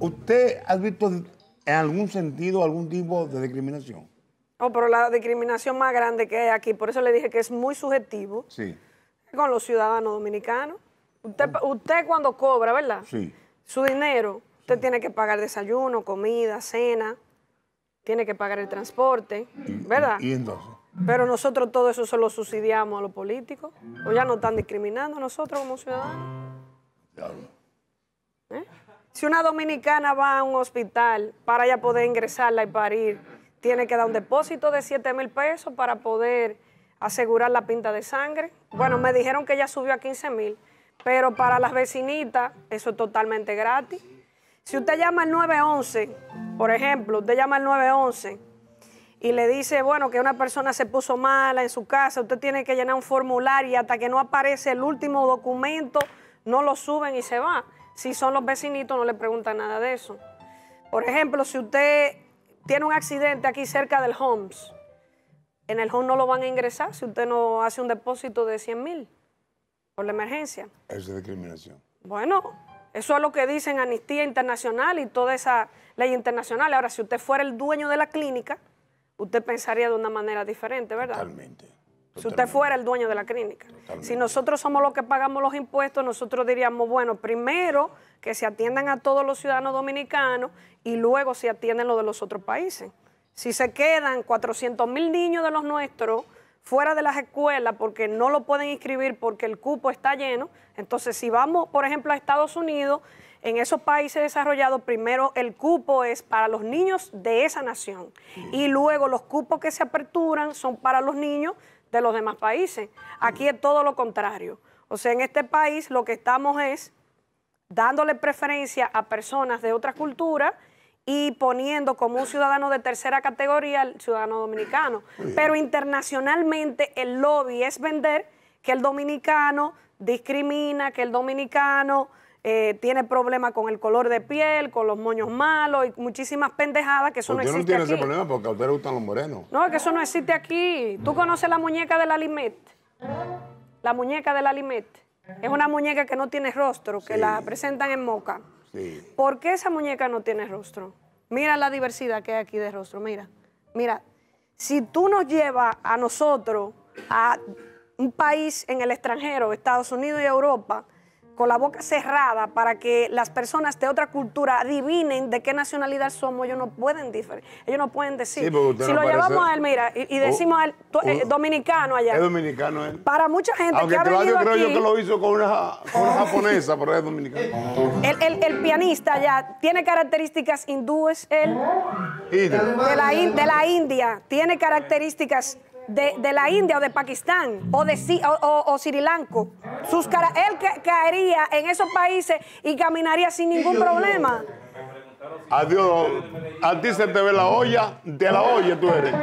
¿Usted ha visto en algún sentido algún tipo de discriminación? Oh, pero la discriminación más grande que hay aquí, por eso le dije que es muy subjetivo. Sí. Con los ciudadanos dominicanos. Usted, cuando cobra, ¿verdad? Sí. Su dinero, usted tiene que pagar desayuno, comida, cena, tiene que pagar el transporte, ¿verdad? ¿Y, entonces? Pero nosotros todo eso se lo subsidiamos a los políticos. O ya no están discriminando nosotros como ciudadanos. Claro. ¿Eh? Si una dominicana va a un hospital para ya poder ingresarla y parir, tiene que dar un depósito de 7 mil pesos para poder asegurar la pinta de sangre. Bueno, me dijeron que ya subió a 15 mil, pero para las vecinitas eso es totalmente gratis. Si usted llama al 911, por ejemplo, usted llama al 911 y le dice, bueno, que una persona se puso mala en su casa, usted tiene que llenar un formulario y hasta que no aparece el último documento, no lo suben y se va. Si son los vecinitos, no le preguntan nada de eso. Por ejemplo, si usted tiene un accidente aquí cerca del Homes, en el Homs no lo van a ingresar si usted no hace un depósito de 100 mil por la emergencia. Esa es discriminación. Bueno, eso es lo que dicen Amnistía Internacional y toda esa ley internacional. Ahora, si usted fuera el dueño de la clínica, usted pensaría de una manera diferente, ¿verdad? Totalmente. Si usted fuera el dueño de la clínica. Si nosotros somos los que pagamos los impuestos, nosotros diríamos, bueno, primero que se atiendan a todos los ciudadanos dominicanos y luego se atienden los de los otros países. Si se quedan 400 mil niños de los nuestros fuera de las escuelas porque no lo pueden inscribir porque el cupo está lleno, entonces si vamos, por ejemplo, a Estados Unidos, en esos países desarrollados, primero el cupo es para los niños de esa nación y luego los cupos que se aperturan son para los niños de los demás países. Aquí es todo lo contrario. O sea, en este país lo que estamos es dándole preferencia a personas de otras culturas y poniendo como un ciudadano de tercera categoría al ciudadano dominicano. Pero internacionalmente el lobby es vender que el dominicano discrimina, que el dominicano eh, tiene problemas con el color de piel, con los moños malos y muchísimas pendejadas que son. Pues no existe no tiene ese problema porque a ustedes le gustan los morenos. No, que eso no existe aquí. ¿Tú conoces la muñeca de la Limet? La muñeca de la Limet. Es una muñeca que no tiene rostro, que la presentan en moca. ¿Por qué esa muñeca no tiene rostro? Mira la diversidad que hay aquí de rostro, mira. Mira, si tú nos llevas a nosotros, a un país en el extranjero, Estados Unidos y Europa, con la boca cerrada para que las personas de otra cultura adivinen de qué nacionalidad somos, ellos no pueden ellos no pueden decir. si lo llevamos a él, mira, y, oh, decimos a él, oh, eh, dominicano allá. Es dominicano él. Para mucha gente que ha venido creo yo que lo hizo con una, japonesa, pero es dominicano. El, pianista allá tiene características hindúes, él. De la, de la India, tiene características de, la India o de Pakistán o de o, o, Sri Lanka. Sus cara él que caería en esos países y caminaría sin ningún problema. Adiós. A ti se te ve la olla, de la olla tú eres.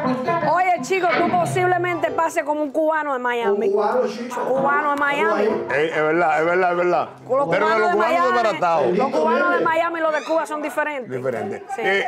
Oye, chico, tú posiblemente pases como un cubano de Miami. Cubano, chico. de Miami. Eh, es verdad, es verdad, es verdad. Pero los cubanos de Miami y los de Cuba son diferentes. Diferentes. Eh,